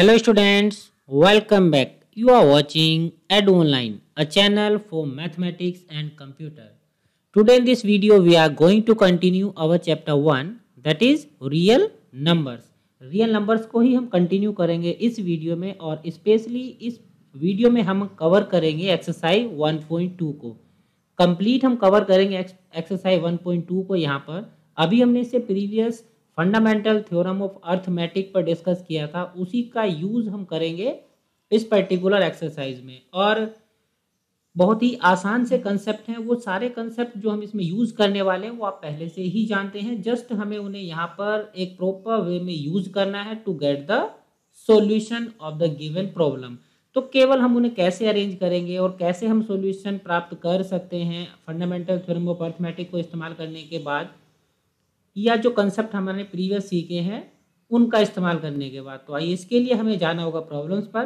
Hello students welcome back you are watching Ed online a channel for mathematics and computer today in this video we are going to continue our chapter one that is real numbers real numbers को ही हम continue करेंगे इस video में और specially इस video में हम कवर करेंगे एक्सरसाइज 1.2 को कंप्लीट हम कवर करेंगे एक्सरसाइज 1.2 को यहाँ पर अभी हमने इसे previous fundamental theorem of arithmetic पर डिस्कस किया था उसी का यूज हम करेंगे इस पर्टिकुलर एक्सरसाइज में और बहुत ही आसान से कंसेप्ट हैं वो सारे कंसेप्ट जो हम इसमें यूज़ करने वाले हैं वो आप पहले से ही जानते हैं जस्ट हमें उन्हें यहाँ पर एक प्रॉपर वे में यूज करना है to get the solution of the given problem तो केवल हम उन्हें कैसे अरेंज करेंगे और कैसे हम सॉल्यूशन प्राप्त कर सकते हैं फंडामेंटल थ्योरम ऑफ अर्थमेटिक को इस्तेमाल करने के बाद या जो कंसेप्ट हमारे प्रीवियस सीखे हैं उनका इस्तेमाल करने के बाद तो आइए इसके लिए हमें जाना होगा प्रॉब्लम्स पर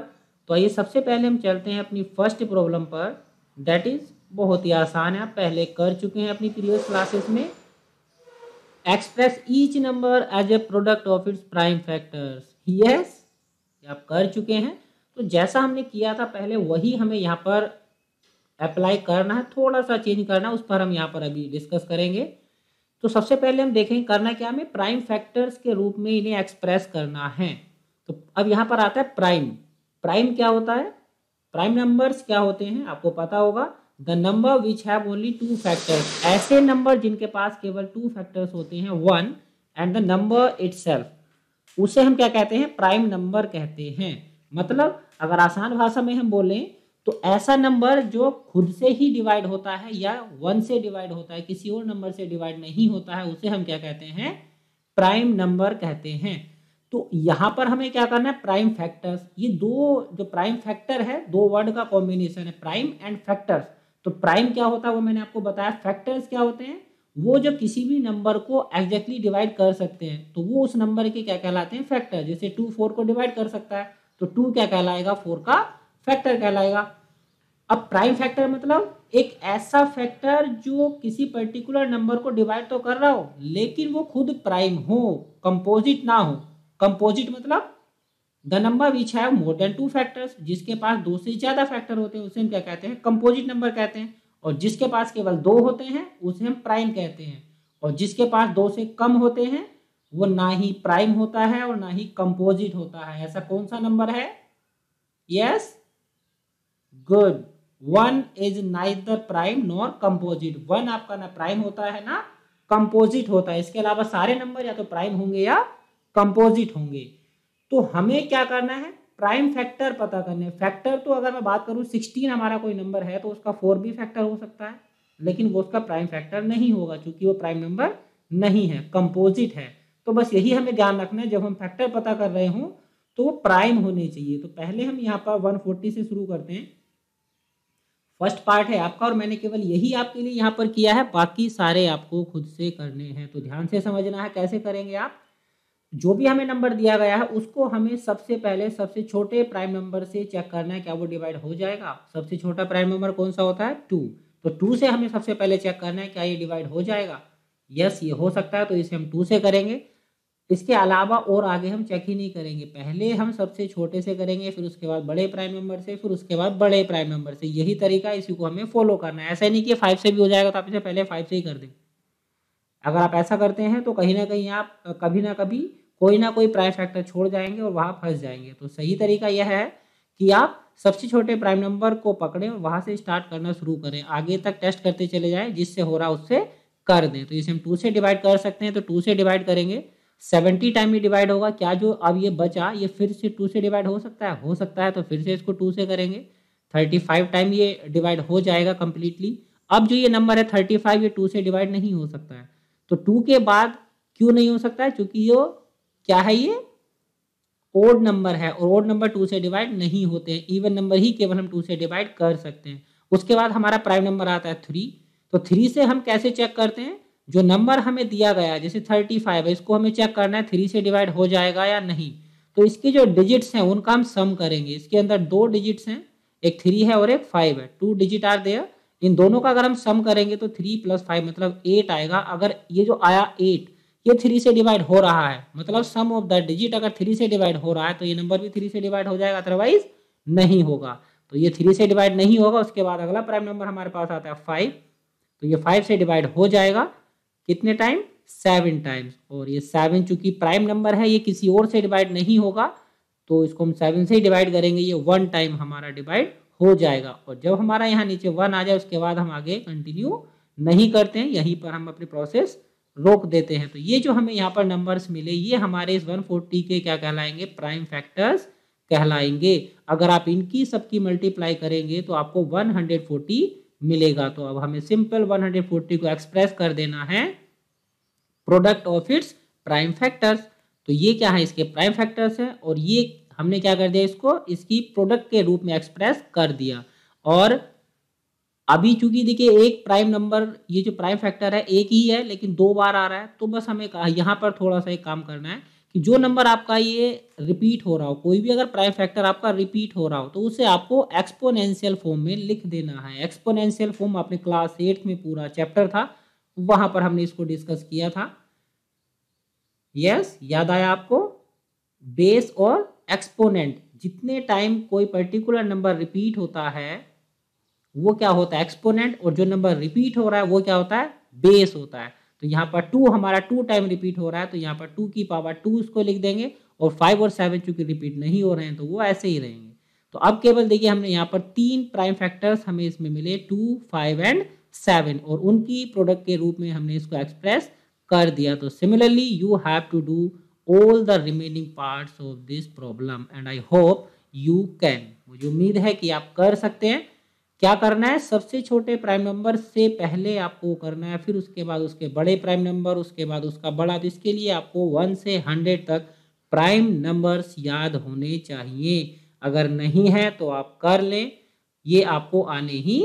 तो आइए सबसे पहले हम चलते हैं अपनी फर्स्ट प्रॉब्लम पर डैट इज़ बहुत ही आसान है आप पहले कर चुके हैं अपनी प्रीवियस क्लासेस में express each number as a product of its prime factors yes आप कर चुके हैं तो जैसा हमने किया था पहले वही हमें यहाँ पर अप्लाई करना है थोड़ा सा चेंज करना है उस पर हम यहाँ पर अभी डिस्कस करेंगे तो सबसे पहले हम देखेंगे करना क्या हमें प्राइम फैक्टर्स के रूप में इन्हें एक्सप्रेस करना है तो अब यहाँ पर आता है प्राइम प्राइम क्या होता है प्राइम नंबर्स क्या होते हैं आपको पता होगा the number which have only two factors ऐसे नंबर जिनके पास केवल टू फैक्टर्स होते हैं one and the number it उसे हम क्या कहते हैं प्राइम नंबर कहते हैं मतलब अगर आसान भाषा में हम बोलें तो ऐसा नंबर जो खुद से ही डिवाइड होता है या वन से डिवाइड होता है किसी और नंबर से डिवाइड नहीं होता है उसे हम क्या कहते हैं प्राइम नंबर कहते हैं तो यहां पर हमें क्या करना है प्राइम फैक्टर्स ये दो जो प्राइम फैक्टर है दो वर्ड का कॉम्बिनेशन है प्राइम एंड फैक्टर्स तो प्राइम क्या होता है वो मैंने आपको बताया फैक्टर्स क्या होते हैं वो जो किसी भी नंबर को एग्जैक्टली डिवाइड कर सकते हैं तो वो उस नंबर के क्या कहलाते हैं फैक्टर जैसे टू फोर को डिवाइड कर सकता है तो टू क्या कहलाएगा फोर का फैक्टर कहलाएगा अब प्राइम फैक्टर मतलब एक ऐसा फैक्टर जो किसी पर्टिकुलर नंबर को डिवाइड तो कर रहा हो लेकिन वो खुद प्राइम हो कंपोजिट ना हो कंपोजिट मतलब the number which have more than two factors जिसके पास दो से ज्यादा फैक्टर होते हैं उसे हम क्या कहते हैं कंपोजिट नंबर कहते हैं और जिसके पास केवल दो होते हैं उसे हम प्राइम कहते हैं और जिसके पास दो से कम होते हैं वो ना ही प्राइम होता है और ना ही कंपोजिट होता है ऐसा कौन सा नंबर है yes yes? Good one is neither prime nor composite one आपका ना प्राइम होता है ना कंपोजिट होता है इसके अलावा सारे नंबर या तो प्राइम होंगे या कंपोजिट होंगे तो हमें क्या करना है प्राइम फैक्टर पता करने फैक्टर तो अगर मैं बात करूं सिक्सटीन हमारा कोई नंबर है तो उसका फोर भी फैक्टर हो सकता है लेकिन वो उसका प्राइम फैक्टर नहीं होगा क्योंकि वो प्राइम नंबर नहीं है कंपोजिट है तो बस यही हमें ध्यान रखना है जब हम फैक्टर पता कर रहे हों तो वो प्राइम होने चाहिए तो पहले हम यहाँ पर 140 से शुरू करते हैं फर्स्ट पार्ट है आपका और मैंने केवल यही आपके लिए यहाँ पर किया है बाकी सारे आपको खुद से करने हैं तो ध्यान से समझना है कैसे करेंगे आप जो भी हमें नंबर दिया गया है उसको हमें सबसे पहले सबसे छोटे प्राइम नंबर से चेक करना है क्या वो डिवाइड हो जाएगा सबसे छोटा प्राइम नंबर कौन सा होता है टू तो टू से हमें सबसे पहले चेक करना है क्या ये डिवाइड हो जाएगा यस ये हो सकता है तो इसे हम टू से करेंगे इसके अलावा और आगे हम चेक ही नहीं करेंगे पहले हम सबसे छोटे से करेंगे फिर उसके बाद बड़े प्राइम नंबर से फिर उसके बाद बड़े प्राइम नंबर से यही तरीका इसी को हमें फॉलो करना है ऐसा नहीं कि फाइव से भी हो जाएगा तो आप इसे पहले फाइव से ही कर दें अगर आप ऐसा करते हैं तो कहीं ना कहीं आप कभी ना कभी कोई ना कोई प्राइम फैक्टर छोड़ जाएंगे और वहाँ फंस जाएंगे तो सही तरीका यह है कि आप सबसे छोटे प्राइम नंबर को पकड़ें और वहाँ से स्टार्ट करना शुरू करें आगे तक टेस्ट करते चले जाएं जिससे हो रहा उससे कर दें तो इसे हम टू से डिवाइड कर सकते हैं तो टू से डिवाइड करेंगे सेवेंटी टाइम ये डिवाइड होगा क्या जो अब ये बचा ये फिर से टू से डिवाइड हो सकता है हो सकता है तो फिर से इसको टू से करेंगे थर्टी फाइव टाइम ये डिवाइड हो जाएगा कम्प्लीटली अब जो ये नंबर है थर्टी फाइव ये टू से डिवाइड नहीं हो सकता है तो टू के बाद क्यों नहीं हो सकता है चूंकि ये क्या है ये ओड नंबर है और ओड नंबर टू से डिवाइड नहीं होते हैं इवन नंबर ही केवल हम टू से डिवाइड कर सकते हैं उसके बाद हमारा प्राइम नंबर आता है थ्री तो थ्री से हम कैसे चेक करते हैं जो नंबर हमें दिया गया है जैसे थर्टी फाइव है इसको हमें चेक करना है थ्री से डिवाइड हो जाएगा या नहीं तो इसके जो डिजिट्स हैं उनका हम सम करेंगे इसके अंदर दो डिजिट्स हैं एक थ्री है और एक फाइव है two digit are there in दोनों का अगर हम सम करेंगे तो थ्री प्लस फाइव मतलब एट आएगा अगर ये जो आया एट ये थ्री से डिवाइड हो रहा है मतलब सम ऑफ द डिजिट अगर थ्री से डिवाइड हो रहा है तो ये नंबर भी थ्री से डिवाइड हो जाएगा अदरवाइज नहीं होगा तो ये थ्री से डिवाइड नहीं होगा उसके बाद अगला प्राइम नंबर हमारे पास आता है फाइव तो ये फाइव से डिवाइड हो जाएगा कितने टाइम सेवन टाइम्स और ये सेवन चूंकि प्राइम नंबर है ये किसी और से डिवाइड नहीं होगा तो इसको हम सेवन से ही डिवाइड करेंगे ये वन टाइम हमारा डिवाइड हो जाएगा और जब हमारा यहाँ नीचे वन आ जाए उसके बाद हम आगे कंटिन्यू नहीं करते हैं यहीं पर हम अपनी प्रोसेस रोक देते हैं तो ये जो हमें यहाँ पर नंबर्स मिले ये हमारे इस 140 के क्या कहलाएंगे प्राइम फैक्टर्स कहलाएंगे अगर आप इनकी सबकी मल्टीप्लाई करेंगे तो आपको फोर्टी मिलेगा तो अब हमें सिंपल 140 को एक्सप्रेस कर देना है product of its prime factors तो ये क्या है इसके प्राइम फैक्टर्स हैं और ये हमने क्या कर दिया इसको इसकी प्रोडक्ट के रूप में एक्सप्रेस कर दिया और अभी चूंकि देखिए एक प्राइम नंबर ये जो प्राइम फैक्टर है एक ही है लेकिन दो बार आ रहा है तो बस हमें यहाँ पर थोड़ा सा एक काम करना है कि जो नंबर आपका ये रिपीट हो रहा हो कोई भी अगर प्राइम फैक्टर आपका रिपीट हो रहा हो तो उसे आपको एक्सपोनेंशियल फॉर्म में लिख देना है एक्सपोनेंशियल फॉर्म आपने क्लास एट्थ में पूरा चैप्टर था वहां पर हमने इसको डिस्कस किया था यस yes, याद आया आपको बेस और एक्सपोनेंट जितने टाइम कोई पर्टिकुलर नंबर रिपीट होता है वो क्या होता है एक्सपोनेंट और जो नंबर रिपीट हो रहा है वो क्या होता है बेस होता है तो यहाँ पर टू हमारा टू टाइम रिपीट हो रहा है तो यहाँ पर टू की पावर टू उसको लिख देंगे और फाइव और सेवन चूंकि रिपीट नहीं हो रहे हैं तो वो ऐसे ही रहेंगे तो अब केवल देखिए हमने यहाँ पर तीन प्राइम फैक्टर्स हमें इसमें मिले टू फाइव एंड सेवन और उनकी प्रोडक्ट के रूप में हमने इसको एक्सप्रेस कर दिया तो similarly you have to do all the remaining parts of this problem and I hope you can मुझे उम्मीद है कि आप कर सकते हैं क्या करना है सबसे छोटे प्राइम नंबर से पहले आपको करना है फिर उसके बाद उसके बड़े प्राइम नंबर उसके बाद उसका बड़ा तो इसके लिए आपको वन से हंड्रेड तक प्राइम नंबर्स याद होने चाहिए अगर नहीं है तो आप कर लें ये आपको आने ही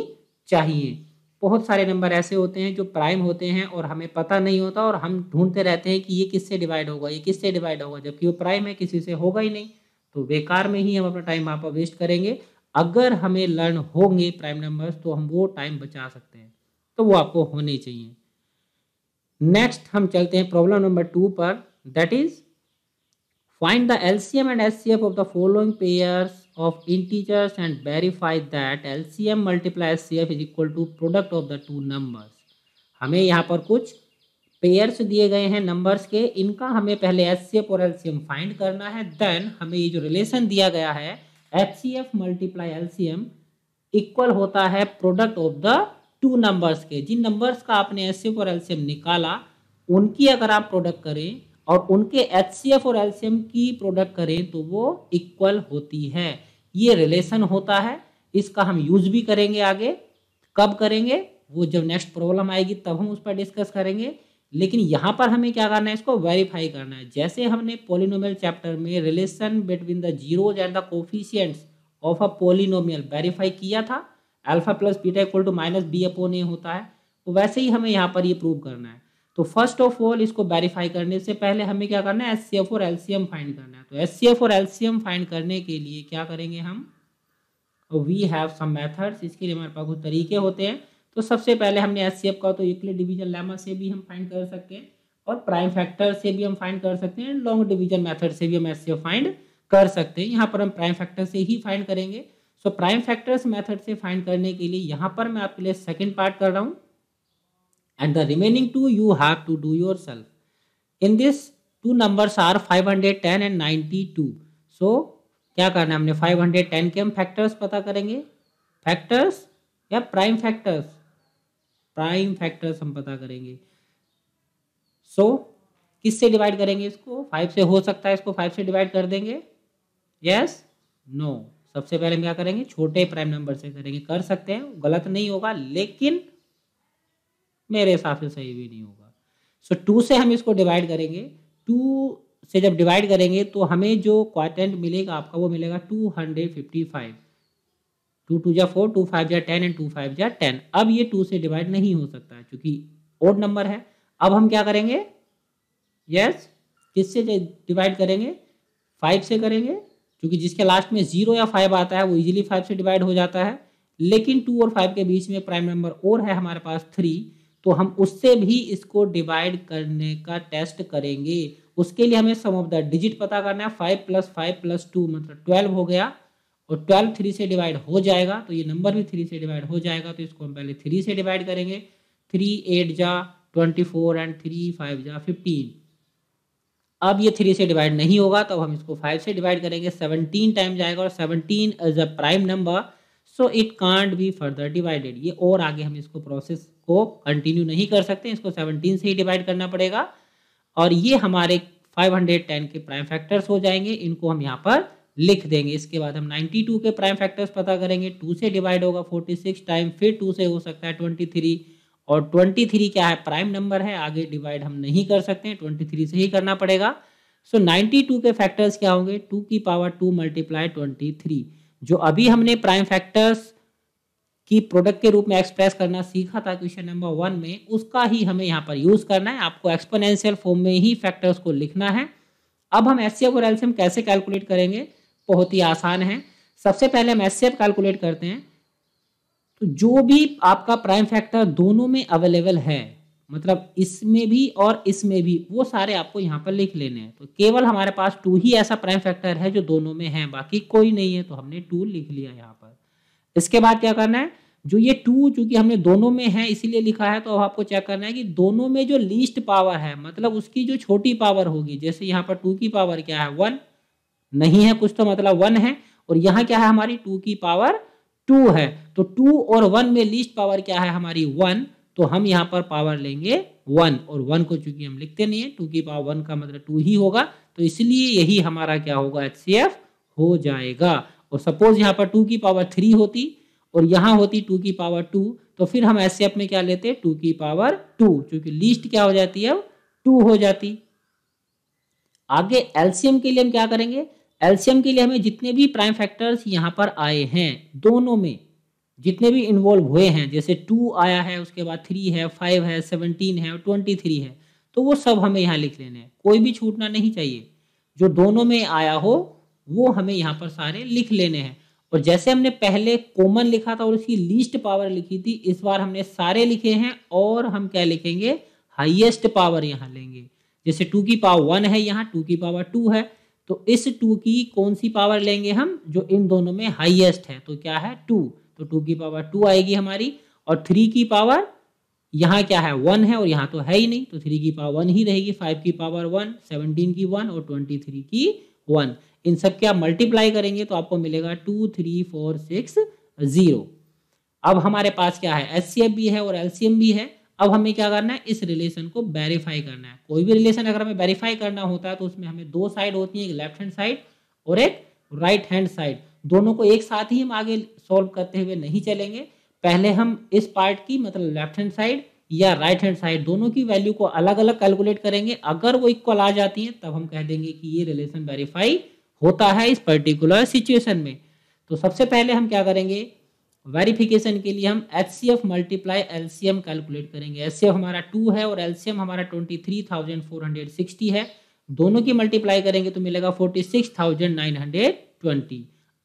चाहिए बहुत सारे नंबर ऐसे होते हैं जो प्राइम होते हैं और हमें पता नहीं होता और हम ढूंढते रहते हैं कि ये किससे डिवाइड होगा ये किससे डिवाइड होगा जबकि वो प्राइम है किसी से होगा ही नहीं तो बेकार में ही हम अपना टाइम आप वेस्ट करेंगे अगर हमें लर्न होंगे प्राइम नंबर्स तो हम वो टाइम बचा सकते हैं तो वो आपको होने चाहिए नेक्स्ट हम चलते हैं प्रॉब्लम नंबर टू पर that is find the LCM and HCF of the following pairs of integers and verify that LCM multiply HCF is equal to product of the two numbers हमें यहाँ पर कुछ pairs दिए गए हैं numbers के इनका हमें पहले एच और एल फाइंड करना है देन हमें ये जो रिलेशन दिया गया है H C F multiply M equal होता है product of the two numbers के जिन नंबर्स का आपने एच सी एफ और एम निकाला उनकी अगर आप प्रोडक्ट करें और उनके एच सी एफ और एम की प्रोडक्ट करें तो वो इक्वल होती है ये रिलेशन होता है इसका हम यूज भी करेंगे आगे कब करेंगे वो जब नेक्स्ट प्रॉब्लम आएगी तब हम उस पर डिस्कस करेंगे लेकिन यहाँ पर हमें क्या करना है इसको वेरीफाई करना है जैसे हमने पोलिनोमियल चैप्टर में relation between the zeros and the coefficients of a polynomial verify किया था alpha plus beta equal to minus B upon A होता है तो वैसे ही हमें यहाँ पर ये यह प्रूव करना है तो फर्स्ट ऑफ ऑल इसको वेरीफाई करने से पहले हमें क्या करना है एस सी एफ और एम फाइंड करना है तो एस सी एफ और एम फाइंड करने के लिए क्या करेंगे हम वी हैव सम मेथड्स इसके लिए हमारे पास कुछ तरीके होते हैं तो सबसे पहले हमने एच का तो यूक्लिड डिवीजन लेमा से भी हम फाइंड कर सकते हैं और प्राइम फैक्टर से भी हम फाइंड कर सकते हैं लॉन्ग डिवीजन मेथड से भी हम एस फाइंड कर सकते हैं यहाँ पर हम प्राइम फैक्टर से ही फाइंड करेंगे सो प्राइम फैक्टर्स मेथड से फाइंड करने के लिए यहाँ पर मैं आपके लिए सेकेंड पार्ट कर रहा हूँ and the remaining two you have to do yourself in this two numbers are five and ninety two so क्या करना है हमने फाइव के हम फैक्टर्स पता करेंगे फैक्टर्स या प्राइम फैक्टर्स प्राइम फैक्टर्स हम पता करेंगे सो so, किससे डिवाइड करेंगे इसको फाइव से हो सकता है इसको फाइव से डिवाइड कर देंगे यस नो no. सबसे पहले हम क्या करेंगे छोटे प्राइम नंबर से करेंगे कर सकते हैं गलत नहीं होगा लेकिन मेरे हिसाब से सही भी नहीं होगा सो so, टू से हम इसको डिवाइड करेंगे टू से जब डिवाइड करेंगे तो हमें जो क्वाटेंट मिलेगा आपका वो मिलेगा two hundred fifty five two two जा फोर टू फाइव जा टेन एंड टू फाइव जा टेन अब ये टू से डिवाइड नहीं हो सकता क्योंकि ओड नंबर है अब हम क्या करेंगे यस yes, किससे डिवाइड करेंगे फाइव से करेंगे क्योंकि जिसके लास्ट में जीरो या फाइव आता है वो इजीली फाइव से डिवाइड हो जाता है लेकिन टू और फाइव के बीच में प्राइम नंबर और है हमारे पास थ्री तो हम उससे भी इसको डिवाइड करने का टेस्ट करेंगे उसके लिए हमें सम ऑफ द डिजिट पता करना है five plus five plus two मतलब ट्वेल्व हो गया और ट्वेल्व थ्री से डिवाइड हो जाएगा तो ये नंबर भी थ्री से डिवाइड हो जाएगा तो इसको हम पहले थ्री से डिवाइड करेंगे थ्री एट जा twenty four and three five जा फिफ्टीन अब ये थ्री से डिवाइड नहीं होगा तो हम इसको फाइव से डिवाइड करेंगे सेवनटीन टाइम जाएगा और seventeen is a prime number so it can't be further divided ये और आगे हम इसको प्रोसेस को कंटिन्यू नहीं कर सकते इसको सेवनटीन से ही डिवाइड करना पड़ेगा और ये हमारे फाइव हंड्रेड टेन के प्राइम फैक्टर्स हो जाएंगे इनको हम यहाँ पर लिख देंगे इसके बाद हम 92 के प्राइम फैक्टर्स पता करेंगे टू से डिवाइड होगा 46 टाइम फिर टू से हो सकता है 23 और 23 क्या है प्राइम नंबर है आगे डिवाइड हम नहीं कर सकते हैं 23 से ही करना पड़ेगा सो so, 92 के फैक्टर्स क्या होंगे टू की पावर टू मल्टीप्लाई ट्वेंटी जो अभी हमने प्राइम फैक्टर्स की प्रोडक्ट के रूप में एक्सप्रेस करना सीखा था क्वेश्चन नंबर वन में उसका ही हमें यहाँ पर यूज़ करना है आपको एक्सपोनेंशियल फॉर्म में ही फैक्टर्स को लिखना है अब हम एस सी और एल्सियम कैसे कैलकुलेट करेंगे बहुत ही आसान है सबसे पहले हम एस कैलकुलेट करते हैं तो जो भी आपका प्राइम फैक्टर दोनों में अवेलेबल है मतलब इसमें भी और इसमें भी वो सारे आपको यहाँ पर लिख लेने हैं तो केवल हमारे पास टू ही ऐसा प्राइम फैक्टर है जो दोनों में है बाकी कोई नहीं है तो हमने टू लिख लिया यहाँ पर इसके बाद क्या करना है जो ये टू चूंकि हमने दोनों में है इसीलिए लिखा है तो अब आपको चेक करना है कि दोनों में जो लीस्ट पावर है मतलब उसकी जो छोटी पावर होगी जैसे यहाँ पर टू की पावर क्या है वन नहीं है कुछ तो मतलब वन है और यहाँ क्या है हमारी टू की पावर टू है तो टू और वन में लीस्ट पावर क्या है हमारी वन तो हम यहाँ पर पावर लेंगे वन और वन को चूंकि हम लिखते नहीं है टू की पावर वन का मतलब टू ही होगा तो इसलिए यही हमारा क्या होगा एच हो जाएगा और सपोज यहाँ पर टू की पावर थ्री होती और यहाँ होती टू की पावर टू तो फिर हम एच में क्या लेते टू की पावर टू चूंकि लीस्ट क्या हो जाती है अब टू हो जाती आगे एल्सियम के लिए हम क्या करेंगे एल्शियम के लिए हमें जितने भी प्राइम फैक्टर्स यहाँ पर आए हैं दोनों में जितने भी इन्वॉल्व हुए हैं जैसे टू आया है उसके बाद थ्री है फाइव है सेवनटीन है ट्वेंटी थ्री है तो वो सब हमें यहाँ लिख लेने हैं कोई भी छूटना नहीं चाहिए जो दोनों में आया हो वो हमें यहाँ पर सारे लिख लेने हैं और जैसे हमने पहले कॉमन लिखा था और उसकी लीस्ट पावर लिखी थी इस बार हमने सारे लिखे हैं और हम क्या लिखेंगे हाइएस्ट पावर यहाँ लेंगे जैसे टू की पावर वन है यहाँ टू की पावर टू है तो इस टू की कौन सी पावर लेंगे हम जो इन दोनों में हाईएस्ट है तो क्या है टू तो टू की पावर टू आएगी हमारी और थ्री की पावर यहाँ क्या है वन है और यहाँ तो है ही नहीं तो थ्री की पावर वन ही रहेगी फाइव की पावर वन सेवनटीन की वन और ट्वेंटी थ्री की वन इन सब के आप मल्टीप्लाई करेंगे तो आपको मिलेगा two three four six zero अब हमारे पास क्या है एच भी है और एल भी है अब हमें क्या करना है इस रिलेशन को वेरीफाई करना है कोई भी रिलेशन अगर हमें वेरीफाई करना होता है तो उसमें हमें दो साइड होती है एक लेफ्ट हैंड साइड और एक राइट हैंड साइड दोनों को एक साथ ही हम आगे सॉल्व करते हुए नहीं चलेंगे पहले हम इस पार्ट की मतलब लेफ्ट हैंड साइड या राइट हैंड साइड दोनों की वैल्यू को अलग अलग कैलकुलेट करेंगे अगर वो इक्वल आ जाती हैं तब हम कह देंगे कि ये रिलेशन वेरीफाई होता है इस पर्टिकुलर सिचुएशन में तो सबसे पहले हम क्या करेंगे वेरिफिकेशन के लिए हम H C F multiply L C M calculate करेंगे एच सी एफ हमारा टू है और एल सी एम हमारा twenty three thousand four hundred sixty है दोनों की मल्टीप्लाई करेंगे तो मिलेगा forty six thousand nine hundred twenty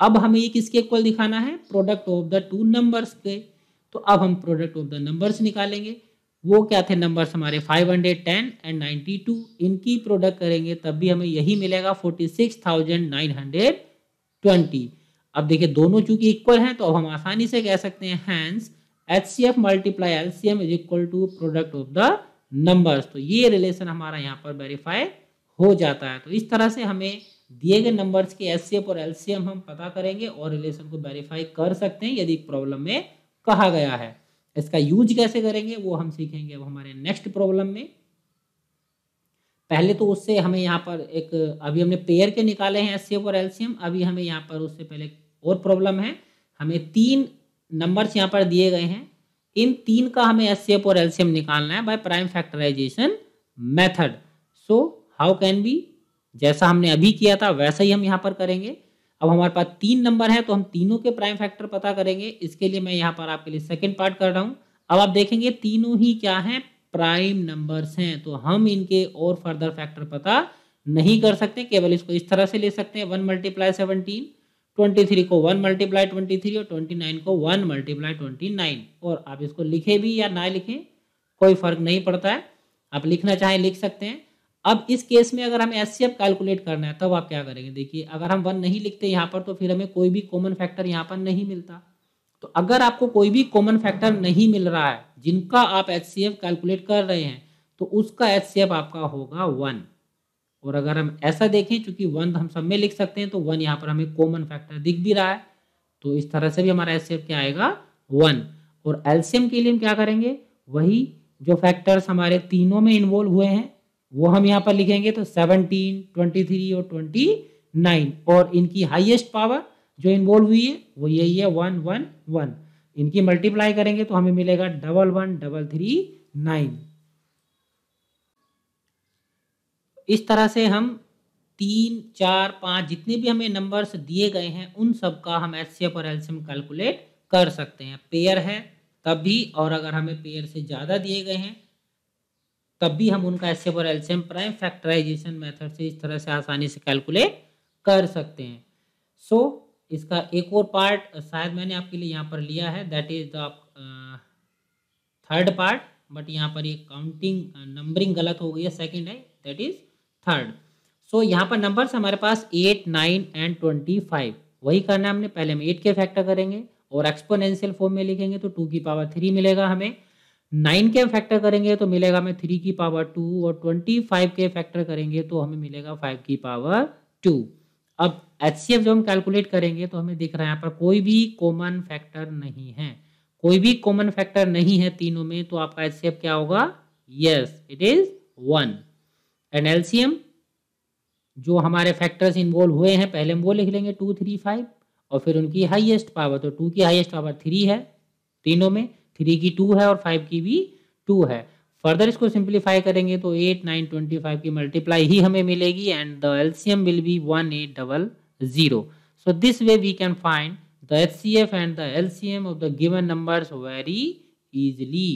अब हमें ये किसके इक्वल दिखाना है product of the two numbers के तो अब हम प्रोडक्ट ऑफ द नंबर्स निकालेंगे वो क्या थे नंबर्स हमारे five hundred ten and ninety two इनकी प्रोडक्ट करेंगे तब भी हमें यही मिलेगा forty six thousand nine hundred twenty अब देखिए दोनों चूंकि इक्वल हैं तो अब हम आसानी से कह सकते हैं H C F multiply L C M is equal to product of the तो ये रिलेशन हमारा यहाँ पर वेरीफाई हो जाता है तो इस तरह से हमें दिए गए नंबर्स के एच और एल हम पता करेंगे और रिलेशन को वेरीफाई कर सकते हैं यदि प्रॉब्लम में कहा गया है इसका यूज कैसे करेंगे वो हम सीखेंगे अब हमारे नेक्स्ट प्रॉब्लम में पहले तो उससे हमें यहाँ पर एक अभी हमने पेयर के निकाले हैं एस और एम अभी हमें यहाँ पर उससे पहले और प्रॉब्लम है हमें तीन नंबर्स यहाँ पर दिए गए हैं इन तीन का हमें एस और एल्शियम निकालना है by prime factorization method so how can be जैसा हमने अभी किया था वैसा ही हम यहाँ पर करेंगे अब हमारे पास तीन नंबर है तो हम तीनों के प्राइम फैक्टर पता करेंगे इसके लिए मैं यहाँ पर आपके लिए सेकेंड पार्ट कर रहा हूँ अब आप देखेंगे तीनों ही क्या है प्राइम नंबर्स हैं तो हम इनके और फर्दर फैक्टर पता नहीं कर सकते केवल इसको इस तरह से ले सकते हैं one multiply seventeen twenty three को वन मल्टीप्लाई ट्वेंटी थ्री और ट्वेंटी नाइन को वन मल्टीप्लाई ट्वेंटी नाइन और आप इसको लिखे भी या ना लिखें कोई फर्क नहीं पड़ता है आप लिखना चाहें लिख सकते हैं अब इस केस में अगर हमें एस कैलकुलेट करना है तब तो आप क्या करेंगे देखिए अगर हम वन नहीं लिखते यहाँ पर तो फिर हमें कोई भी कॉमन फैक्टर यहाँ पर नहीं मिलता तो अगर आपको कोई भी कॉमन फैक्टर नहीं मिल रहा है जिनका आप एच कैलकुलेट कर रहे हैं तो उसका एच आपका होगा वन और अगर हम ऐसा देखें चूंकि वन हम सब में लिख सकते हैं तो वन यहाँ पर हमें कॉमन फैक्टर दिख भी रहा है तो इस तरह से भी हमारा एस क्या आएगा वन और एल्सियम के लिए हम क्या करेंगे वही जो फैक्टर्स हमारे तीनों में इन्वॉल्व हुए हैं वो हम यहाँ पर लिखेंगे तो सेवनटीन ट्वेंटी थ्री और ट्वेंटी नाइन और इनकी हाइएस्ट पावर जो इन्वॉल्व हुई है वो यही है वन वन वन इनकी मल्टीप्लाई करेंगे तो हमें मिलेगा double one double three nine इस तरह से हम तीन चार पाँच जितने भी हमें नंबर्स दिए गए हैं उन सब का हम एच और एल्सियम कैलकुलेट कर सकते हैं पेयर है तब भी और अगर हमें पेयर से ज़्यादा दिए गए हैं तब भी हम उनका एच और एल्सियम प्राइम फैक्टराइजेशन मेथड से इस तरह से आसानी से कैलकुलेट कर सकते हैं सो so, इसका एक और पार्ट शायद मैंने आपके लिए यहाँ पर लिया है that is the third part but यहाँ पर ये काउंटिंग नंबरिंग uh, गलत हो गई है सेकेंड है दैट इज़ थर्ड सो यहाँ पर नंबर्स हमारे पास eight nine and twenty five वही करना हमने पहले हम एट के फैक्टर करेंगे और एक्सपोनेंशियल फॉर्म में लिखेंगे तो टू की पावर थ्री मिलेगा हमें नाइन के फैक्टर करेंगे तो मिलेगा हमें थ्री की पावर टू और ट्वेंटी फाइव के फैक्टर करेंगे तो हमें मिलेगा फाइव की पावर टू अब एच सी एफ जब हम कैलकुलेट करेंगे तो हमें दिख रहा है यहाँ पर कोई भी कॉमन फैक्टर नहीं है कोई भी कॉमन फैक्टर नहीं है तीनों में तो आपका एच सी एफ क्या होगा yes it is one and LCM जो हमारे फैक्टर्स इन्वॉल्व हुए हैं पहले हम वो लिख लेंगे टू थ्री फाइव और फिर उनकी हाईएस्ट पावर तो टू की हाईएस्ट पावर थ्री है तीनों में थ्री की टू है और फाइव की भी टू है फर्दर इसको सिंप्लीफाई करेंगे तो एट नाइन ट्वेंटी फाइव की मल्टीप्लाई ही हमें मिलेगी and the LCM will be one eight double zero so this way we can find the HCF and the LCM of the given numbers very easily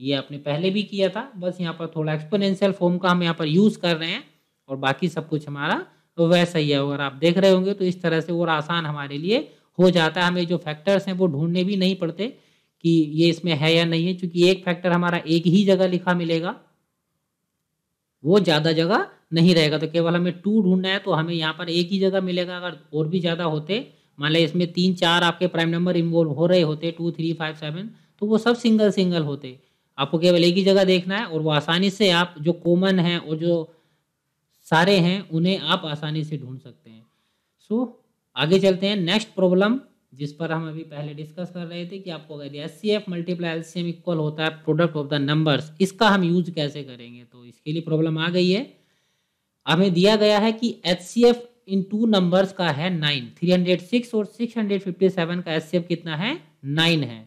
ये आपने पहले भी किया था बस यहाँ पर थोड़ा एक्सपोनेंशियल फॉर्म का हम यहाँ पर यूज़ कर रहे हैं और बाकी सब कुछ हमारा तो वैसा ही है अगर आप देख रहे होंगे तो इस तरह से और आसान हमारे लिए हो जाता है हमें जो फैक्टर्स हैं वो ढूंढने भी नहीं पड़ते कि ये इसमें है या नहीं है क्योंकि एक फैक्टर हमारा एक ही जगह लिखा मिलेगा वो ज़्यादा जगह नहीं रहेगा तो केवल हमें टू ढूंढना है तो हमें यहाँ पर एक ही जगह मिलेगा अगर और भी ज़्यादा होते मान लें इसमें तीन चार आपके प्राइम नंबर इन्वॉल्व हो रहे होते टू थ्री फाइव सेवन तो वो सब सिंगल सिंगल होते आपको केवल एक ही जगह देखना है और वो आसानी से आप जो कॉमन हैं और जो सारे हैं उन्हें आप आसानी से ढूंढ सकते हैं सो so, आगे चलते हैं नेक्स्ट प्रॉब्लम जिस पर हम अभी पहले डिस्कस कर रहे थे कि आपको अगर S C F multiply L C M equal होता है प्रोडक्ट ऑफ द नंबर्स इसका हम यूज कैसे करेंगे तो इसके लिए प्रॉब्लम आ गई है हमें दिया गया है कि एच सी एफ इन टू नंबर्स का है नाइन थ्री हंड्रेड सिक्स और सिक्स हंड्रेड फिफ्टी सेवन का एच सी एफ कितना है नाइन है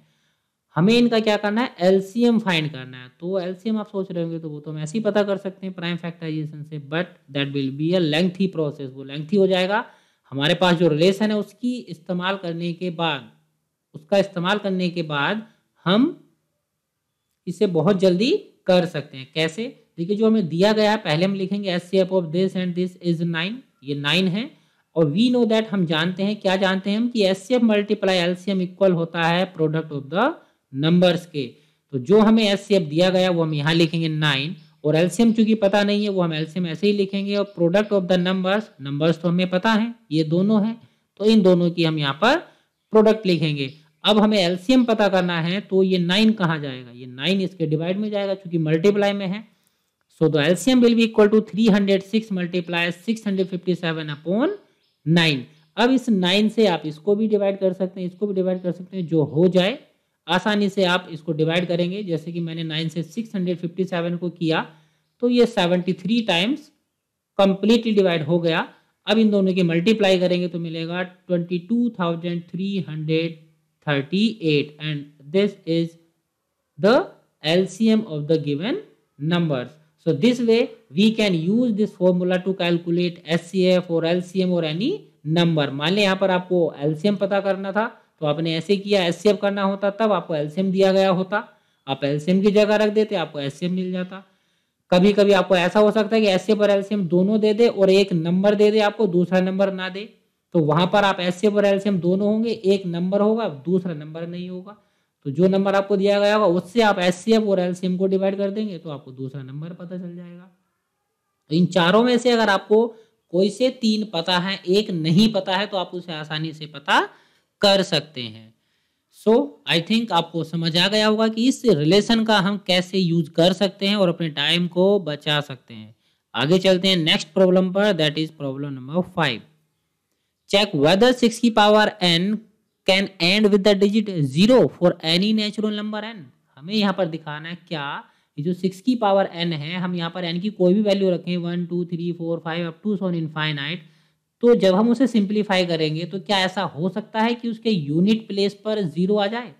हमें इनका क्या करना है एलसीएम फाइंड करना है तो एलसीएम आप सोच रहे होंगे तो वो तो हम ऐसे ही पता कर सकते हैं प्राइम फैक्टराइजेशन से but that will be a lengthy process वो लेंथी हो जाएगा हमारे पास जो रिलेशन है उसकी इस्तेमाल करने के बाद उसका इस्तेमाल करने के बाद हम इसे बहुत जल्दी कर सकते हैं कैसे देखिए जो हमें दिया गया है पहले हम लिखेंगे S C F of this and this is nine ये नाइन है और वी नो दैट हम जानते हैं क्या जानते हैं हम कि S C F multiply LCM equal होता है प्रोडक्ट ऑफ द नंबर्स के तो जो हमें एस दिया गया वो हम यहाँ लिखेंगे नाइन और एल्सियम चूंकि पता नहीं है वो हम एल्सियम ऐसे ही लिखेंगे और product of the numbers numbers तो हमें पता है ये दोनों हैं तो इन दोनों की हम यहाँ पर प्रोडक्ट लिखेंगे अब हमें एल्सियम पता करना है तो ये नाइन कहाँ जाएगा ये नाइन इसके डिवाइड में जाएगा चूंकि मल्टीप्लाई में है so the LCM will be equal to three hundred six multiply six hundred fifty seven upon nine अब इस नाइन से आप इसको भी डिवाइड कर सकते हैं इसको भी डिवाइड कर सकते हैं जो हो जाए आसानी से आप इसको डिवाइड करेंगे जैसे कि मैंने नाइन से सिक्स हंड्रेड फिफ्टी सेवन को किया तो ये seventy three times completely divide हो गया अब इन दोनों की मल्टीप्लाई करेंगे तो मिलेगा twenty two thousand three hundred thirty eight and this is the L C M of the LCM so this way we can use this formula to calculate S C F और L C M और any number मान लें यहाँ पर आपको LCM पता करना था तो आपने ऐसे किया एस करना होता तब आपको एल्शियम दिया गया होता आप एल्शियम की जगह रख देते आपको एस मिल जाता कभी कभी आपको ऐसा हो सकता है कि एचसीएफ और एल्शियम दोनों दे दे और एक नंबर दे दे आपको दूसरा नंबर ना दे तो वहां पर आप एचसीएफ और एल्शियम दोनों होंगे एक नंबर होगा दूसरा नंबर नहीं होगा तो जो नंबर आपको दिया गया होगा उससे आप एचसीएफ और एल्शियम को डिवाइड कर देंगे तो आपको दूसरा नंबर पता चल जाएगा तो इन चारों में से अगर आपको कोई से तीन पता है एक नहीं पता है तो आप उसे आसानी से पता कर सकते हैं सो आई थिंक आपको समझ आ गया होगा कि इस रिलेशन का हम कैसे यूज कर सकते हैं और अपने टाइम को बचा सकते हैं आगे चलते हैं नेक्स्ट प्रॉब्लम पर that is problem number five check whether six की power N can end with the digit zero for any natural number N हमें यहाँ पर दिखाना है क्या ये जो सिक्स की पावर एन है हम यहाँ पर एन की कोई भी वैल्यू रखें one two three four five up to so on infinite तो जब हम उसे सिंप्लीफाई करेंगे तो क्या ऐसा हो सकता है कि उसके यूनिट प्लेस पर जीरो आ जाए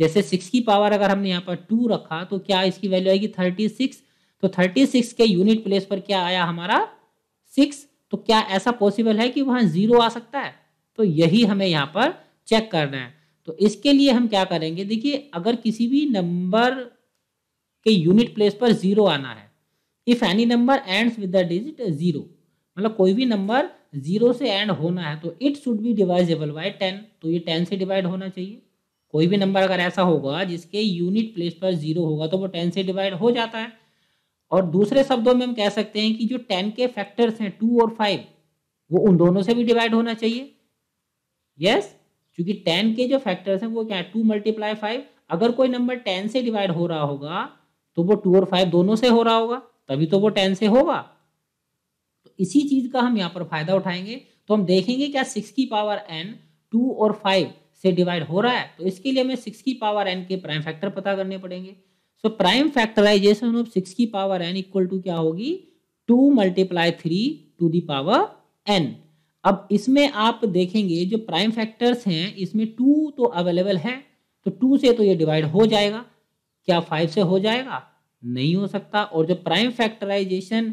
जैसे सिक्स की पावर अगर हमने यहाँ पर टू रखा तो क्या इसकी वैल्यू आएगी थर्टी सिक्स तो थर्टी सिक्स के यूनिट प्लेस पर क्या आया हमारा सिक्स तो क्या ऐसा पॉसिबल है कि वहाँ जीरो आ सकता है तो यही हमें यहाँ पर चेक करना है तो इसके लिए हम क्या करेंगे देखिए अगर किसी भी नंबर के यूनिट प्लेस पर जीरो आना है if any number ends with the digit zero मतलब कोई भी नंबर जीरो से एंड होना है तो it should be divisible by ten तो ये टेन से डिवाइड होना चाहिए कोई भी नंबर अगर ऐसा होगा जिसके यूनिट प्लेस पर जीरो होगा तो वो टेन से डिवाइड हो जाता है और दूसरे शब्दों में हम कह सकते हैं कि जो टेन के फैक्टर्स हैं टू और फाइव वो उन दोनों से भी डिवाइड होना चाहिए यस yes? क्योंकि टेन के जो फैक्टर्स हैं वो क्या है टू मल्टीप्लाई फाइव अगर कोई नंबर टेन से डिवाइड हो रहा होगा तो वो टू और फाइव दोनों से हो रहा होगा तभी तो वो टेन से होगा इसी चीज का हम यहाँ पर फायदा उठाएंगे तो हम देखेंगे क्या सिक्स की पावर एन टू और फाइव से डिवाइड हो रहा है तो इसके लिए हमें सिक्स की पावर एन के प्राइम फैक्टर पता करने पड़ेंगे so prime factorization of six की पावर एन इक्वल टू क्या होगी two multiply three to the power N अब इसमें आप देखेंगे जो प्राइम फैक्टर्स हैं इसमें टू तो अवेलेबल है तो टू से तो ये डिवाइड हो जाएगा क्या फाइव से हो जाएगा नहीं हो सकता और जो प्राइम फैक्टराइजेशन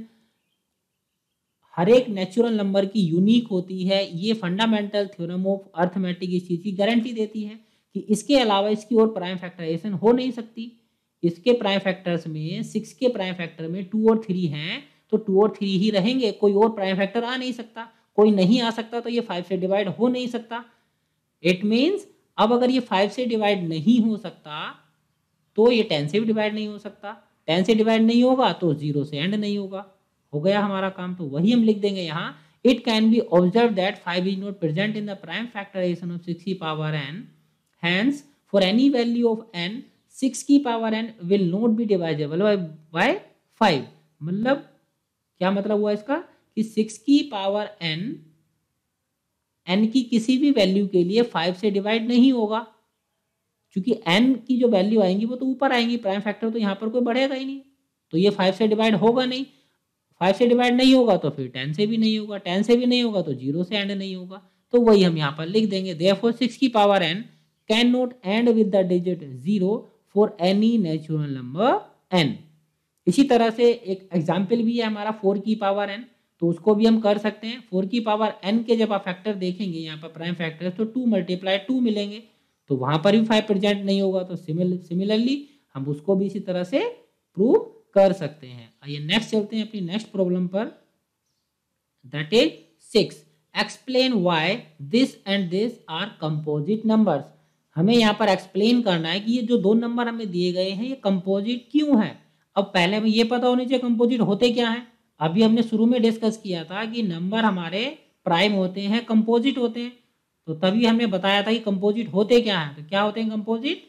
हर एक नेचुरल नंबर की यूनिक होती है ये फंडामेंटल थ्योरम ऑफ अर्थमेटिक इस चीज़ की गारंटी देती है कि इसके अलावा इसकी और प्राइम फैक्टराइजेशन हो नहीं सकती इसके प्राइम फैक्टर्स में सिक्स के प्राइम फैक्टर में टू और थ्री हैं तो टू और थ्री ही रहेंगे कोई और प्राइम फैक्टर आ नहीं सकता कोई नहीं आ सकता तो ये फाइव से डिवाइड हो नहीं सकता इट मीन्स अब अगर ये फाइव से डिवाइड नहीं हो सकता तो ये टेन से भी डिवाइड नहीं हो सकता टेन से डिवाइड नहीं होगा तो जीरो से एंड नहीं होगा हो गया हमारा काम तो वही हम लिख देंगे यहाँ it can be observe that five is not present in the prime factorization of six की power N hence for any value of N six की power N will not be divisible by five मतलब क्या मतलब हुआ इसका कि six की power N N की किसी भी वैल्यू के लिए फाइव से डिवाइड नहीं होगा क्योंकि एन की जो वैल्यू आएंगी वो तो ऊपर आएंगी प्राइम फैक्टर तो यहाँ पर कोई बढ़ेगा ही नहीं तो ये फाइव से डिवाइड होगा नहीं फाइव से डिवाइड नहीं होगा तो फिर टेन से भी नहीं होगा टेन से भी नहीं होगा तो जीरो से एंड नहीं होगा तो वही हम यहाँ पर लिख देंगे फोर सिक्स की power N can not end with the digit zero for any natural number N इसी तरह से एक एग्जाम्पल भी है हमारा फोर की पावर एन तो उसको भी हम कर सकते हैं फोर की पावर एन के जब आप फैक्टर देखेंगे यहाँ पर प्राइम फैक्टर तो टू मल्टीप्लाई टू मिलेंगे तो वहाँ पर भी फाइव परसेंट नहीं होगा तो सिमिलरली हम उसको भी इसी तरह से प्रूव कर सकते हैं आइए नेक्स्ट चलते हैं अपनी नेक्स्ट प्रॉब्लम पर that is six explain why this and this are composite numbers हमें यहाँ पर एक्सप्लेन करना है कि ये जो दो नंबर हमें दिए गए हैं ये कंपोजिट क्यों है अब पहले हमें ये पता होना चाहिए कंपोजिट होते क्या हैं अभी हमने शुरू में डिस्कस किया था कि नंबर हमारे प्राइम होते हैं कंपोजिट होते हैं तो तभी हमने बताया था कि कंपोजिट होते क्या हैं तो क्या होते हैं composite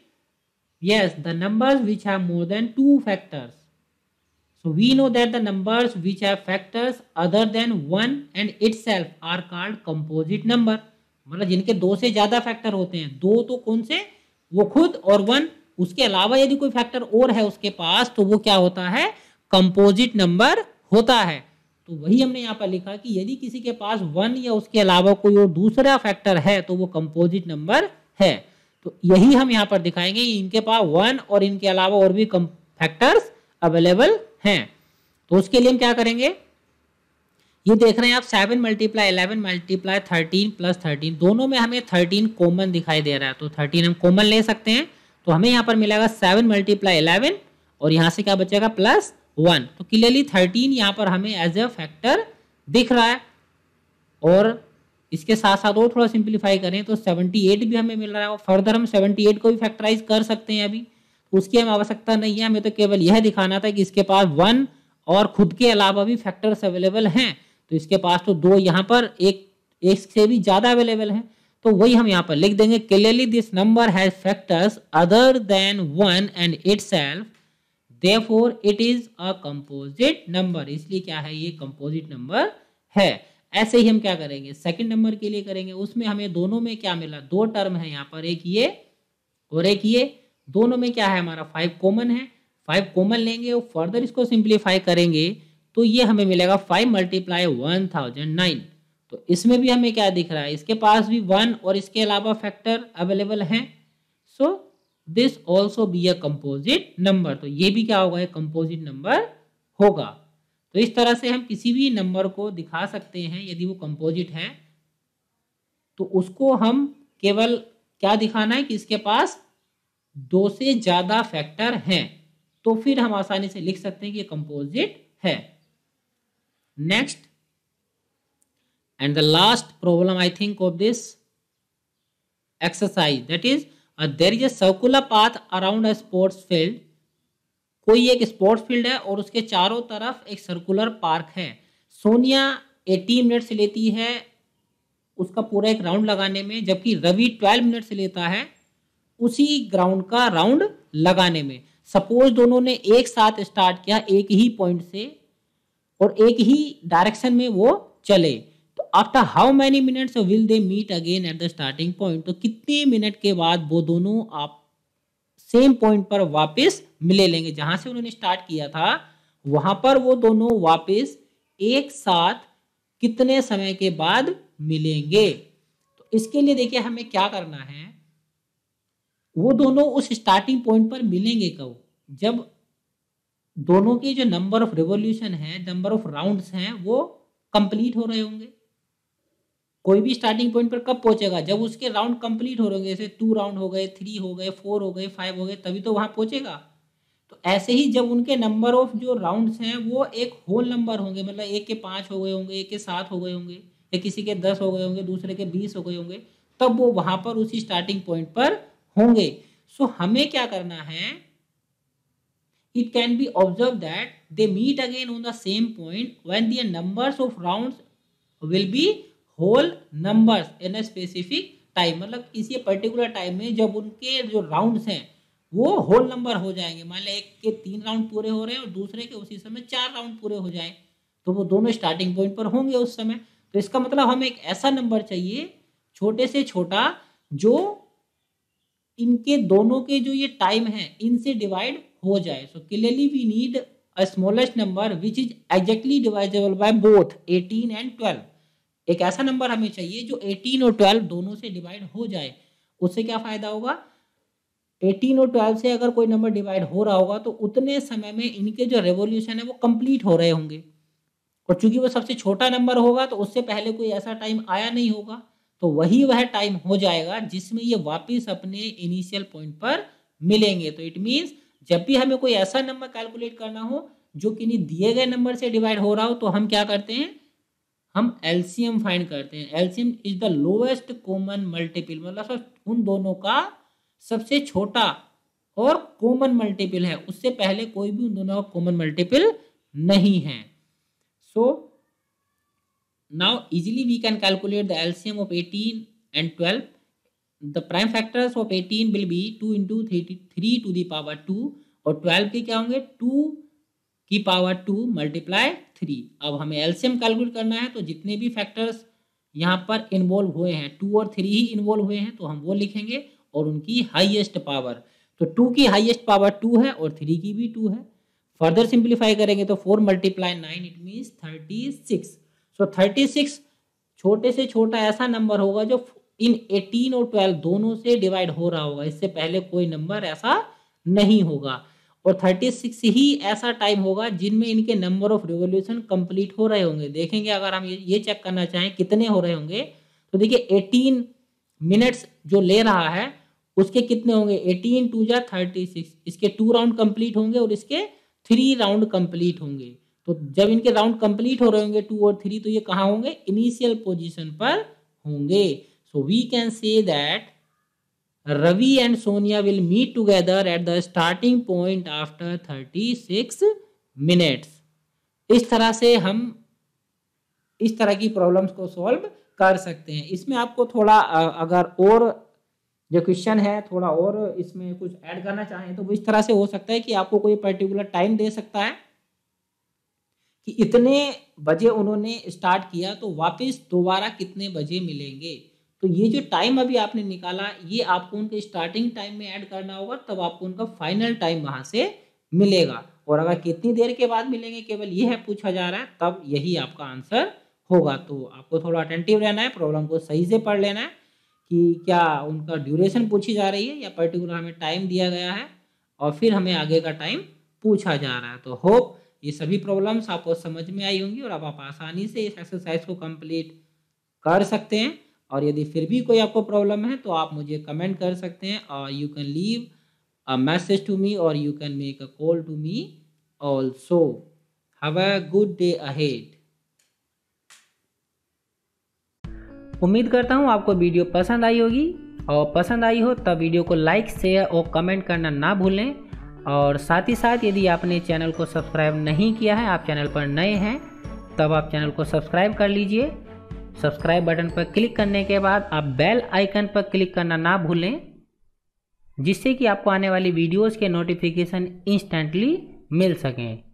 yes the numbers which have more than two factors So we know that the numbers which have factors other than one and itself are called composite number. मतलब जिनके दो से ज्यादा फैक्टर होते हैं दो तो कौन से वो खुद और वन उसके अलावा यदि कोई फैक्टर और है उसके पास तो वो क्या होता है कंपोजिट नंबर होता है तो वही हमने यहाँ पर लिखा कि यदि किसी के पास वन या उसके अलावा कोई और दूसरा फैक्टर है तो वो कंपोजिट नंबर है तो यही हम यहाँ पर दिखाएंगे इनके पास वन और इनके अलावा और भी फैक्टर्स अवेलेबल हैं तो उसके लिए हम क्या करेंगे ये देख रहे हैं आप seven multiply eleven multiply thirteen plus thirteen दोनों में हमें थर्टीन कॉमन दिखाई दे रहा है तो थर्टीन हम कॉमन ले सकते हैं तो हमें यहाँ पर मिलेगा सेवन मल्टीप्लाई इलेवन और यहाँ से क्या बचेगा प्लस वन तो क्लियरली थर्टीन यहाँ पर हमें एज ए फैक्टर दिख रहा है और इसके साथ साथ और थोड़ा सिंप्लीफाई करें तो सेवेंटी एट भी हमें मिल रहा है और फर्दर हम सेवेंटी एट को भी फैक्टराइज कर सकते हैं अभी उसकी हमें आवश्यकता नहीं है हमें तो केवल यह दिखाना था कि इसके पास वन और खुद के अलावा भी फैक्टर्स अवेलेबल हैं तो इसके पास तो दो यहाँ पर एक एक से भी ज़्यादा अवेलेबल हैं तो वही हम यहाँ पर लिख देंगे clearly this number has factors other than one and itself for it is a composite number इसलिए क्या है ये कंपोजिट नंबर है ऐसे ही हम क्या करेंगे सेकंड नंबर के लिए करेंगे उसमें हमें दोनों में क्या मिला दो टर्म है यहाँ पर एक ये और एक ये दोनों में क्या है हमारा फाइव कॉमन है फाइव कॉमन लेंगे और फर्दर इसको सिंप्लीफाई करेंगे तो ये हमें मिलेगा five multiply one thousand nine तो इसमें भी हमें क्या दिख रहा है इसके पास भी वन और इसके अलावा फैक्टर अवेलेबल है so this also be a composite number तो ये भी क्या होगा कंपोजिट नंबर होगा तो इस तरह से हम किसी भी नंबर को दिखा सकते हैं यदि वो कंपोजिट है तो उसको हम केवल क्या दिखाना है कि इसके पास दो से ज़्यादा फैक्टर हैं तो फिर हम आसानी से लिख सकते हैं कि कंपोजिट है next and the last problem I think of this exercise that is there is is a circular path around कोई एक स्पोर्ट्स फील्ड है और उसके चारों तरफ एक सर्कुलर पार्क है सोनिया 80 मिनट से लेती है उसका पूरा एक राउंड लगाने में जबकि रवि 12 मिनट से लेता है उसी ग्राउंड का राउंड लगाने में सपोज दोनों ने एक साथ स्टार्ट किया एक ही पॉइंट से और एक ही डायरेक्शन में वो चले तो after how many minutes will they meet again at the starting point तो कितने मिनट के बाद वो दोनों आप सेम पॉइंट पर वापस मिले लेंगे जहां से उन्होंने स्टार्ट किया था वहां पर वो दोनों वापस एक साथ कितने समय के बाद मिलेंगे तो इसके लिए देखिए हमें क्या करना है वो दोनों उस स्टार्टिंग पॉइंट पर मिलेंगे कब जब दोनों के जो नंबर ऑफ रिवोल्यूशन है नंबर ऑफ राउंड्स हैं वो कंप्लीट हो रहे होंगे कोई भी स्टार्टिंग पॉइंट पर कब पहुंचेगा जब उसके राउंड कंप्लीट हो रहे होंगे जैसे टू राउंड हो गए थ्री हो गए फोर हो गए फाइव हो गए तभी तो वहां पहुंचेगा तो ऐसे ही जब उनके नंबर ऑफ जो राउंड्स हैं वो एक होल नंबर होंगे मतलब एक के पाँच हो गए होंगे एक के सात हो गए होंगे या किसी के दस हो गए होंगे दूसरे के बीस हो गए होंगे तब वो वहाँ पर उसी स्टार्टिंग पॉइंट पर होंगे सो so, हमें क्या करना है it can be observe that they meet again on the same point when there numbers of round will be whole numbers in a specific time मतलब इसी पर्टिकुलर टाइम में जब उनके जो राउंड हैं वो होल नंबर हो जाएंगे मान लिया एक के तीन राउंड पूरे हो रहे हैं और दूसरे के उसी समय चार राउंड पूरे हो जाए तो वो दोनों स्टार्टिंग पॉइंट पर होंगे उस समय तो इसका मतलब हमें एक ऐसा नंबर चाहिए छोटे से छोटा जो इनके दोनों के जो ये टाइम है इनसे डिवाइड हो जाए so clearly we need a smallest number which is exactly divisible by both 18 and 12 एक ऐसा नंबर हमें चाहिए जो 18 और 12 दोनों से डिवाइड हो जाए उससे क्या फायदा होगा 18 और 12 से अगर कोई नंबर डिवाइड हो रहा होगा तो उतने समय में इनके जो रेवोल्यूशन है वो कंप्लीट हो रहे होंगे और चूंकि वो सबसे छोटा नंबर होगा तो उससे पहले कोई ऐसा टाइम आया नहीं होगा तो वही वह टाइम हो जाएगा जिसमें ये वापस अपने इनिशियल पॉइंट पर मिलेंगे तो इट मीन्स जब भी हमें कोई ऐसा नंबर कैलकुलेट करना हो जो कि नहीं दिए गए नंबर से डिवाइड हो रहा हो तो हम क्या करते हैं हम एलसीएम फाइंड करते हैं LCM is the lowest common multiple मतलब उन दोनों का सबसे छोटा और कॉमन मल्टीपल है उससे पहले कोई भी उन दोनों का कॉमन मल्टीपल नहीं है सो so, now easily we can calculate the LCM of 18 and 12 the prime factors of 18 will be 2 into 3 to the power 2 और 12 के क्या होंगे 2 की पावर टू मल्टीप्लाई थ्री अब हमें एल्सियम कैलकुलेट करना है तो जितने भी फैक्टर्स यहाँ पर इन्वॉल्व हुए हैं टू और थ्री ही इन्वॉल्व हुए हैं तो हम वो लिखेंगे और उनकी हाईएस्ट पावर तो टू की हाईएस्ट पावर टू है और थ्री की भी टू है फर्दर सिंप्लीफाई करेंगे तो four multiply nine it mean thirty six so thirty six छोटे से छोटा ऐसा नंबर होगा जो इन एटीन और ट्वेल्व दोनों से डिवाइड हो रहा होगा इससे पहले कोई नंबर ऐसा नहीं होगा और थर्टी सिक्स ही ऐसा टाइम होगा जिनमें इनके नंबर ऑफ रिवोल्यूशन कंप्लीट हो रहे होंगे देखेंगे अगर हम ये चेक करना चाहें कितने हो रहे होंगे तो देखिए एटीन मिनट्स जो ले रहा है उसके कितने होंगे एटीन टू या थर्टी सिक्स इसके टू राउंड कंप्लीट होंगे और इसके थ्री राउंड कंप्लीट होंगे तो जब इनके राउंड कंप्लीट हो रहे होंगे टू और थ्री तो ये कहाँ होंगे इनिशियल पोजिशन पर होंगे so we can say that Ravi and Sonia will meet together at the starting point after thirty six minutes इस तरह से हम इस तरह की प्रॉब्लम्स को सॉल्व कर सकते हैं इसमें आपको थोड़ा अगर और जो क्वेश्चन है थोड़ा और इसमें कुछ ऐड करना चाहें तो वो इस तरह से हो सकता है कि आपको कोई पर्टिकुलर टाइम दे सकता है कि इतने बजे उन्होंने स्टार्ट किया तो वापस दोबारा कितने बजे मिलेंगे तो ये जो टाइम अभी आपने निकाला ये आपको उनके स्टार्टिंग टाइम में ऐड करना होगा तब आपको उनका फाइनल टाइम वहाँ से मिलेगा और अगर कितनी देर के बाद मिलेंगे केवल ये है पूछा जा रहा है तब यही आपका आंसर होगा तो आपको थोड़ा अटेंटिव रहना है प्रॉब्लम को सही से पढ़ लेना है कि क्या उनका ड्यूरेशन पूछी जा रही है या पर्टिकुलर हमें टाइम दिया गया है और फिर हमें आगे का टाइम पूछा जा रहा है तो होप ये सभी प्रॉब्लम्स आपको समझ में आई होंगी और अब आप आसानी से इस एक्सरसाइज को कंप्लीट कर सकते हैं और यदि फिर भी कोई आपको प्रॉब्लम है तो आप मुझे कमेंट कर सकते हैं और you can leave a message to me और you can make a call to me also have a good day ahead उम्मीद करता हूँ आपको वीडियो पसंद आई होगी और पसंद आई हो तब वीडियो को लाइक शेयर और कमेंट करना ना भूलें और साथ ही साथ यदि आपने चैनल को सब्सक्राइब नहीं किया है आप चैनल पर नए हैं तब आप चैनल को सब्सक्राइब कर लीजिए सब्सक्राइब बटन पर क्लिक करने के बाद आप बेल आइकन पर क्लिक करना ना भूलें जिससे कि आपको आने वाली वीडियोस के नोटिफिकेशन इंस्टेंटली मिल सकें